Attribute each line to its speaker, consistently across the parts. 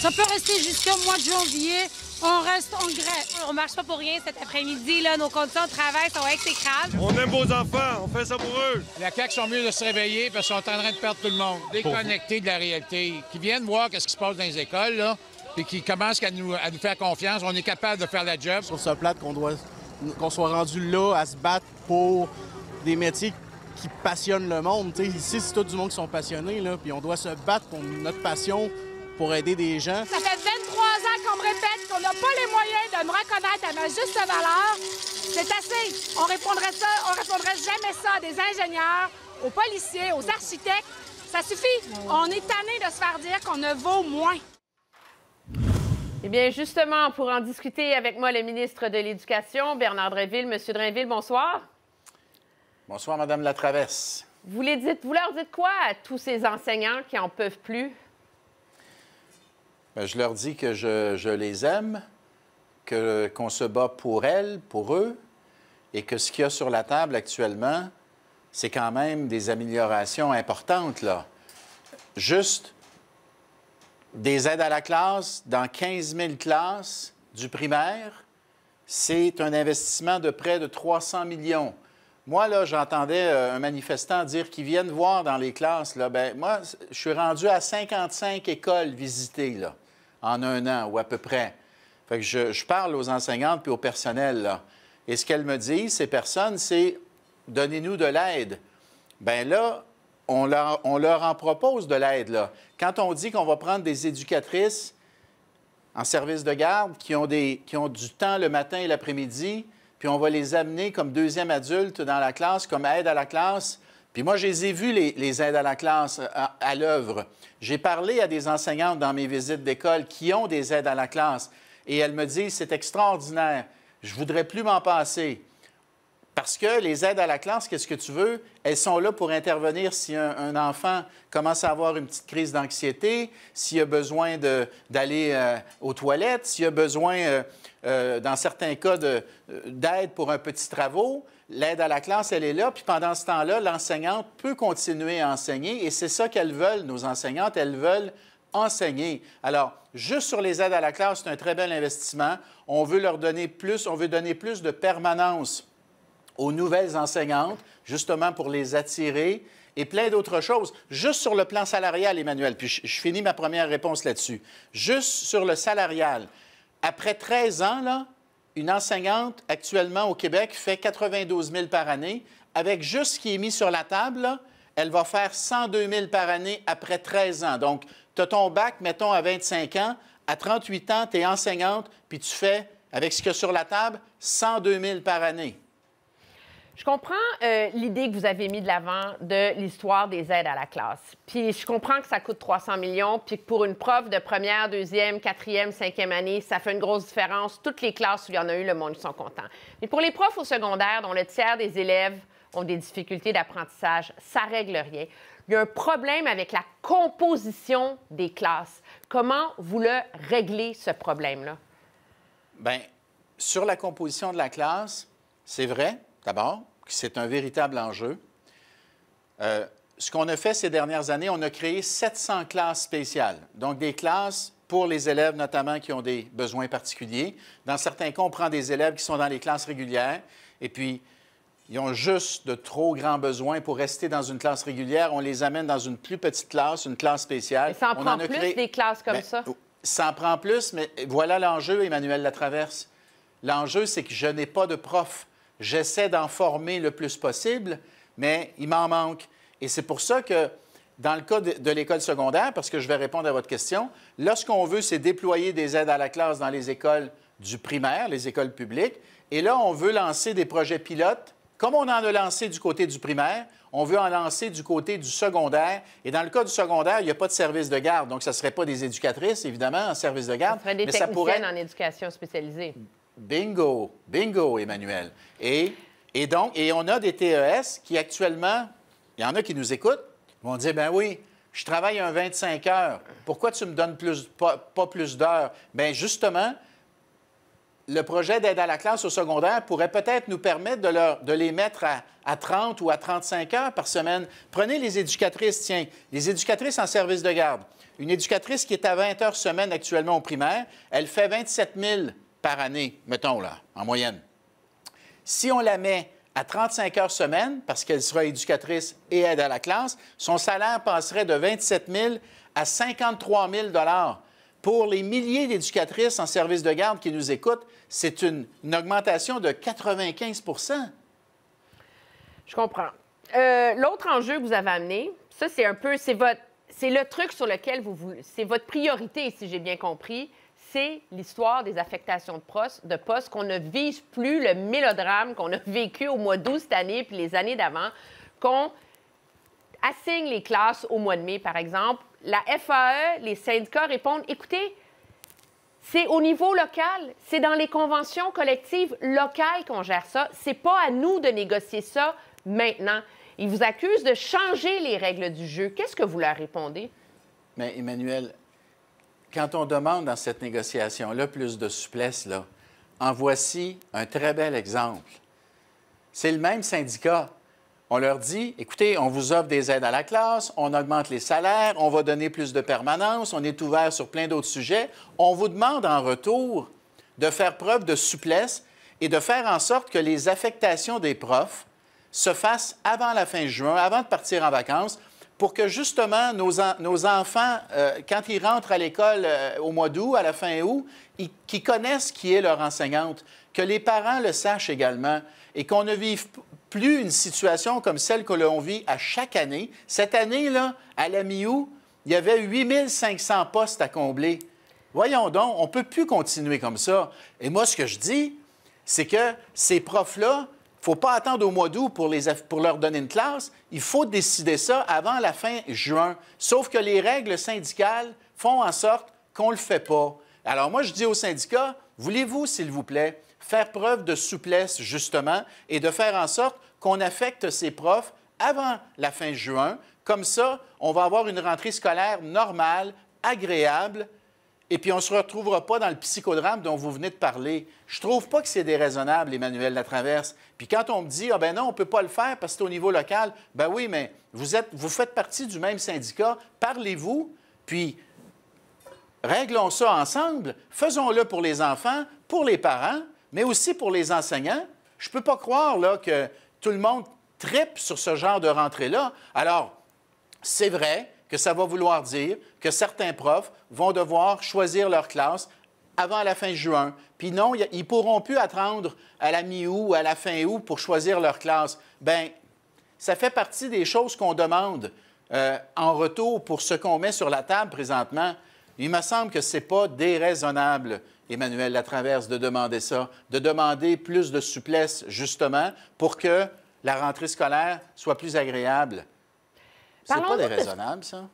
Speaker 1: Ça peut rester jusqu'au mois de janvier. On reste en grève. On marche pas pour rien cet après-midi. là. Nos conditions de travail sont exécrables. On aime vos enfants. On fait ça pour eux. La CAQ
Speaker 2: sont mieux de se réveiller parce qu'ils sont en train de perdre tout le monde. Déconnectés de la réalité. Qui viennent voir ce qui se passe dans les écoles, là, puis qui commencent à nous, à nous faire confiance. On est capable de faire la job. Sur ce plat qu'on doit qu'on soit rendu là à se battre pour des métiers qui passionnent le monde. ici, c'est tout du monde qui sont passionnés, là, puis on doit se battre pour notre passion aider des gens.
Speaker 1: Ça fait 23 ans qu'on me répète qu'on n'a pas les moyens de me reconnaître à ma juste valeur. C'est assez. On répondrait ça, on répondrait jamais ça à des ingénieurs, aux policiers, aux architectes. Ça suffit. On est tanné de se faire dire qu'on ne vaut moins. Eh bien, justement, pour en discuter avec moi, le ministre de l'Éducation, Bernard Drinville. Monsieur Drinville, bonsoir.
Speaker 2: Bonsoir, Madame Latraverse.
Speaker 1: Vous, les dites, vous leur dites quoi à tous ces enseignants qui n'en peuvent plus?
Speaker 2: Ben, je leur dis que je, les aime, qu'on se bat pour elles, pour eux, et que ce qu'il y a sur la table actuellement, c'est quand même des améliorations importantes, là. Juste des aides à la classe dans 15 000 classes du primaire, c'est un investissement de près de 300 millions. Moi, là, j'entendais euh, un manifestant dire qu'ils viennent voir dans les classes. Là, ben, moi, je suis rendu à 55 écoles visitées là, en un an ou à peu près. je, parle aux enseignantes puis au personnel. Et ce qu'elles me disent, ces personnes, c'est donnez-nous de l'aide. Bien là, on leur, en propose de l'aide. Quand on dit qu'on va prendre des éducatrices en service de garde qui ont du temps le matin et l'après-midi, puis on va les amener comme deuxième adulte dans la classe, comme aide à la classe. Puis moi, je les ai vus, les, aides à la classe, à, à l'œuvre. J'ai parlé à des enseignantes dans mes visites d'école qui ont des aides à la classe, et elles me disent, c'est extraordinaire, je voudrais plus m'en passer. Parce que les aides à la classe, qu'est-ce que tu veux? Elles sont là pour intervenir si un, enfant commence à avoir une petite crise d'anxiété, s'il a besoin d'aller euh, aux toilettes, s'il a besoin, euh, euh, dans certains cas, d'aide pour un petit travaux. L'aide à la classe, elle est là, puis pendant ce temps-là, l'enseignante peut continuer à enseigner, et c'est ça qu'elles veulent, nos enseignantes, elles veulent enseigner. Alors, juste sur les aides à la classe, c'est un très bel investissement. On veut leur donner plus, on veut donner plus de permanence aux nouvelles enseignantes, justement pour les attirer et plein d'autres choses. Juste sur le plan salarial, Emmanuel, puis je, finis ma première réponse là-dessus. Juste sur le salarial, après 13 ans, là, une enseignante actuellement au Québec fait 92 000 par année. Avec juste ce qui est mis sur la table, elle va faire 102 000 par année après 13 ans. Donc, tu as ton bac, mettons, à 25 ans. À 38 ans, tu es enseignante, puis tu fais, avec ce qu'il y a sur la table, 102 000 par année.
Speaker 1: Je comprends euh, l'idée que vous avez mis de l'avant de l'histoire des aides à la classe. Puis je comprends que ça coûte 300 millions, puis que pour une prof de première, deuxième, quatrième, cinquième année, ça fait une grosse différence. Toutes les classes où il y en a eu, le monde sont contents. Mais pour les profs au secondaire, dont le tiers des élèves ont des difficultés d'apprentissage, ça règle rien. Il y a un problème avec la composition des classes. Comment vous le réglez, ce problème-là?
Speaker 2: Bien, sur la composition de la classe, c'est vrai, d'abord c'est un véritable enjeu. Euh, ce qu'on a fait ces dernières années, on a créé 700 classes spéciales, donc des classes pour les élèves notamment qui ont des besoins particuliers. Dans certains cas, on prend des élèves qui sont dans les classes régulières et puis ils ont juste de trop grands besoins pour rester dans une classe régulière. On les amène dans une plus petite classe, une classe spéciale. ça en on prend en a plus des
Speaker 1: classes comme ben, ça? Oh,
Speaker 2: ça en prend plus, mais voilà l'enjeu, Emmanuel Latraverse. L'enjeu, c'est que je n'ai pas de prof. J'essaie d'en former le plus possible, mais il m'en manque. Et c'est pour ça que, dans le cas de, l'école secondaire, parce que je vais répondre à votre question, lorsqu'on veut, c'est déployer des aides à la classe dans les écoles du primaire, les écoles publiques. Et là, on veut lancer des projets pilotes. Comme on en a lancé du côté du primaire, on veut en lancer du côté du secondaire. Et dans le cas du secondaire, il n'y a pas de service de garde. Donc, ce ne serait pas des éducatrices, évidemment, en service de garde. Ça des mais ça pourrait... en
Speaker 1: éducation spécialisée.
Speaker 2: Bingo, bingo, Emmanuel. Et, et donc, et on a des TES qui actuellement, il y en a qui nous écoutent, vont dire, ben oui, je travaille un 25 heures. Pourquoi tu me donnes plus, pas, plus d'heures? ben justement, le projet d'aide à la classe au secondaire pourrait peut-être nous permettre de, leur, de les mettre à, à, 30 ou à 35 heures par semaine. Prenez les éducatrices, tiens, les éducatrices en service de garde. Une éducatrice qui est à 20 heures semaine actuellement au primaire, elle fait 27 000 par année, mettons là, en moyenne. Si on la met à 35 heures semaine, parce qu'elle sera éducatrice et aide à la classe, son salaire passerait de 27 000 à 53 000 Pour les milliers d'éducatrices en service de garde qui nous écoutent, c'est une, augmentation de 95
Speaker 1: Je comprends. Euh, l'autre enjeu que vous avez amené, ça, c'est un peu, c'est votre, c'est le truc sur lequel vous, vous c'est votre priorité, si j'ai bien compris, c'est l'histoire des affectations de postes, poste, qu'on ne vise plus le mélodrame qu'on a vécu au mois d'août cette année puis les années d'avant, qu'on assigne les classes au mois de mai, par exemple. La FAE, les syndicats répondent, écoutez, c'est au niveau local, c'est dans les conventions collectives locales qu'on gère ça. C'est pas à nous de négocier ça maintenant. Ils vous accusent de changer les règles du jeu. Qu'est-ce que vous leur répondez?
Speaker 2: Mais Emmanuel, quand on demande dans cette négociation-là plus de souplesse, là, en voici un très bel exemple. C'est le même syndicat. On leur dit, écoutez, on vous offre des aides à la classe, on augmente les salaires, on va donner plus de permanence, on est ouvert sur plein d'autres sujets. On vous demande en retour de faire preuve de souplesse et de faire en sorte que les affectations des profs se fassent avant la fin juin, avant de partir en vacances, pour que justement nos, enfants, euh, quand ils rentrent à l'école euh, au mois d'août, à la fin août, qu'ils connaissent qui est leur enseignante, que les parents le sachent également et qu'on ne vive plus une situation comme celle que l'on vit à chaque année. Cette année-là, à la mi-août, il y avait 8500 postes à combler. Voyons donc, on ne peut plus continuer comme ça. Et moi, ce que je dis, c'est que ces profs-là, faut pas attendre au mois d'août pour, les, pour leur donner une classe. Il faut décider ça avant la fin juin. Sauf que les règles syndicales font en sorte qu'on ne le fait pas. Alors moi, je dis aux syndicats, voulez-vous, s'il vous plaît, faire preuve de souplesse, justement, et de faire en sorte qu'on affecte ces profs avant la fin juin. Comme ça, on va avoir une rentrée scolaire normale, agréable, et puis on ne se retrouvera pas dans le psychodrame dont vous venez de parler. Je ne trouve pas que c'est déraisonnable, Emmanuel Latraverse. Puis quand on me dit, ah ben non, on ne peut pas le faire parce que c'est au niveau local, ben oui, mais vous, êtes, vous faites partie du même syndicat, parlez-vous, puis réglons ça ensemble, faisons-le pour les enfants, pour les parents, mais aussi pour les enseignants. Je ne peux pas croire là, que tout le monde tripe sur ce genre de rentrée-là. Alors, c'est vrai, que ça va vouloir dire que certains profs vont devoir choisir leur classe avant la fin juin. Puis non, ils pourront plus attendre à la mi-août ou à la fin août pour choisir leur classe. Bien, ça fait partie des choses qu'on demande euh, en retour pour ce qu'on met sur la table présentement. Il me semble que ce n'est pas déraisonnable, Emmanuel Latraverse, de demander ça, de demander plus de souplesse, justement, pour que la rentrée scolaire soit plus agréable.
Speaker 1: C'est pas déraisonnable, ça?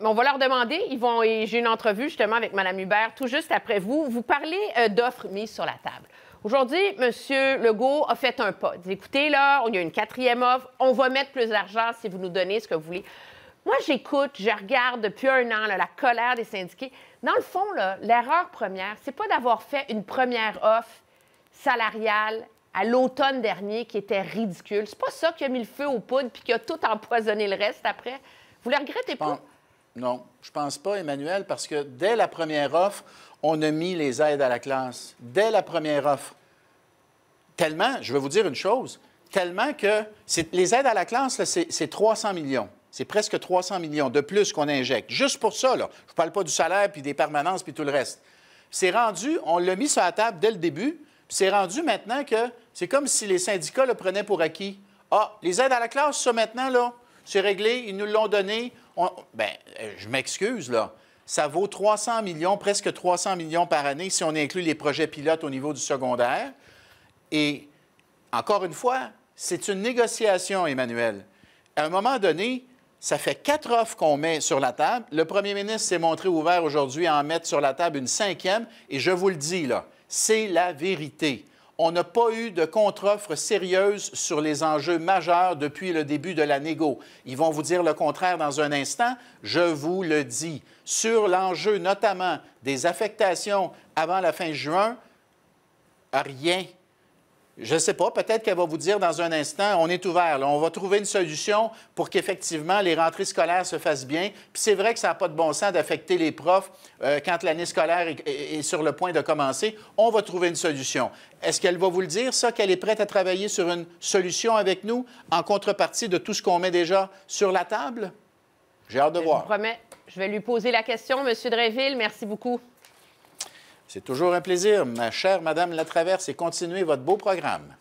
Speaker 1: on va leur demander. Ils vont. J'ai une entrevue justement avec Mme Hubert tout juste après vous. Vous parlez euh, d'offres mises sur la table. Aujourd'hui, M. Legault a fait un pas. Il dit, écoutez, là, il y a une quatrième offre. On va mettre plus d'argent si vous nous donnez ce que vous voulez. Moi, j'écoute, je regarde depuis un an la colère des syndiqués. Dans le fond, l'erreur première, c'est pas d'avoir fait une première offre salariale à l'automne dernier qui était ridicule. C'est pas ça qui a mis le feu au poudres puis qui a tout empoisonné le reste après. Vous ne le regrettez pas?
Speaker 2: Non, je pense pas, Emmanuel, parce que dès la première offre, on a mis les aides à la classe. Dès la première offre. Tellement, je vais vous dire une chose, tellement que les aides à la classe, c'est 300 millions. C'est presque 300 millions de plus qu'on injecte. Juste pour ça, là. je ne parle pas du salaire, puis des permanences, puis tout le reste. C'est rendu, on l'a mis sur la table dès le début, c'est rendu maintenant que c'est comme si les syndicats le prenaient pour acquis. Ah, les aides à la classe, ça maintenant, là, c'est réglé, ils nous l'ont donné. Ben, euh, je m'excuse, là. Ça vaut 300 millions, presque 300 millions par année si on inclut les projets pilotes au niveau du secondaire. Et encore une fois, c'est une négociation, Emmanuel. À un moment donné, ça fait quatre offres qu'on met sur la table. Le premier ministre s'est montré ouvert aujourd'hui à en mettre sur la table une cinquième. Et je vous le dis, là, c'est la vérité. On n'a pas eu de contre-offre sérieuse sur les enjeux majeurs depuis le début de la négo. Ils vont vous dire le contraire dans un instant. Je vous le dis. Sur l'enjeu notamment des affectations avant la fin juin, rien je ne sais pas, peut-être qu'elle va vous dire dans un instant, on est ouvert, on va trouver une solution pour qu'effectivement les rentrées scolaires se fassent bien. Puis c'est vrai que ça n'a pas de bon sens d'affecter les profs euh, quand l'année scolaire est, sur le point de commencer. On va trouver une solution. Est-ce qu'elle va vous le dire, ça, qu'elle est prête à travailler sur une solution avec nous en contrepartie de tout ce qu'on met déjà sur la table? J'ai hâte de je voir. Vous
Speaker 1: promets, je vais lui poser la question, M. Dreville. Merci beaucoup.
Speaker 2: C'est toujours un plaisir, ma chère Madame Latraverse, et continuez votre beau programme.